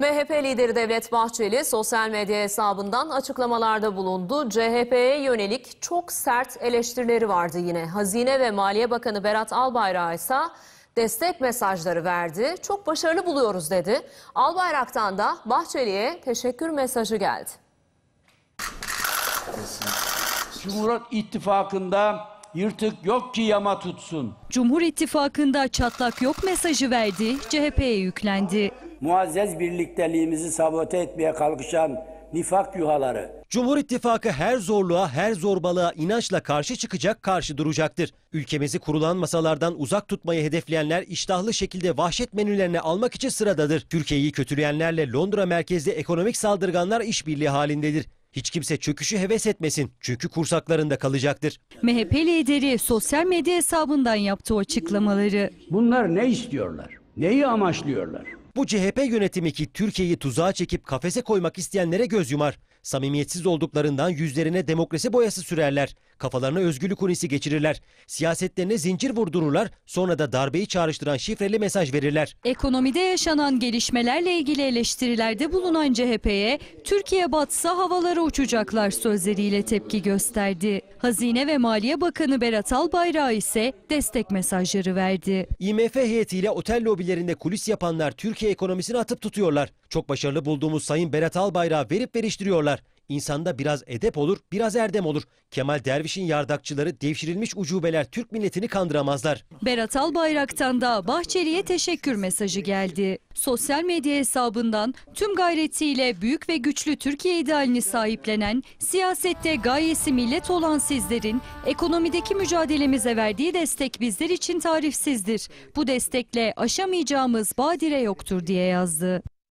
MHP lideri Devlet Bahçeli sosyal medya hesabından açıklamalarda bulundu. CHP'ye yönelik çok sert eleştirileri vardı yine. Hazine ve Maliye Bakanı Berat Albayrak ise destek mesajları verdi. Çok başarılı buluyoruz dedi. Albayrak'tan da Bahçeli'ye teşekkür mesajı geldi. Cumhuriyet İttifakı'nda yırtık yok ki yama tutsun. Cumhur İttifakı'nda çatlak yok mesajı verdi, CHP'ye yüklendi muazzez birlikteliğimizi sabote etmeye kalkışan nifak yuhaları. Cumhur İttifakı her zorluğa, her zorbalığa inançla karşı çıkacak, karşı duracaktır. Ülkemizi kurulan masalardan uzak tutmayı hedefleyenler iştahlı şekilde vahşet menülerine almak için sıradadır. Türkiye'yi kötüleyenlerle Londra merkezli ekonomik saldırganlar işbirliği halindedir. Hiç kimse çöküşü heves etmesin çünkü kursaklarında kalacaktır. MHP lideri sosyal medya hesabından yaptığı açıklamaları. Bunlar ne istiyorlar? Neyi amaçlıyorlar? Bu CHP yönetimi ki Türkiye'yi tuzağa çekip kafese koymak isteyenlere göz yumar. Samimiyetsiz olduklarından yüzlerine demokrasi boyası sürerler. Kafalarına özgürlük hunisi geçirirler. Siyasetlerine zincir vurdururlar. Sonra da darbeyi çağrıştıran şifreli mesaj verirler. Ekonomide yaşanan gelişmelerle ilgili eleştirilerde bulunan CHP'ye Türkiye batsa havalara uçacaklar sözleriyle tepki gösterdi. Hazine ve Maliye Bakanı Berat Albayrak ise destek mesajları verdi. IMF heyetiyle otel lobilerinde kulis yapanlar Türkiye ekonomisini atıp tutuyorlar. Çok başarılı bulduğumuz Sayın Berat Albayrak'ı verip veriştiriyorlar. İnsanda biraz edep olur, biraz erdem olur. Kemal Derviş'in yardakçıları devşirilmiş ucubeler Türk milletini kandıramazlar. Berat Albayrak'tan da Bahçeli'ye teşekkür mesajı geldi. Sosyal medya hesabından tüm gayretiyle büyük ve güçlü Türkiye idealini sahiplenen, siyasette gayesi millet olan sizlerin ekonomideki mücadelemize verdiği destek bizler için tarifsizdir. Bu destekle aşamayacağımız badire yoktur diye yazdı.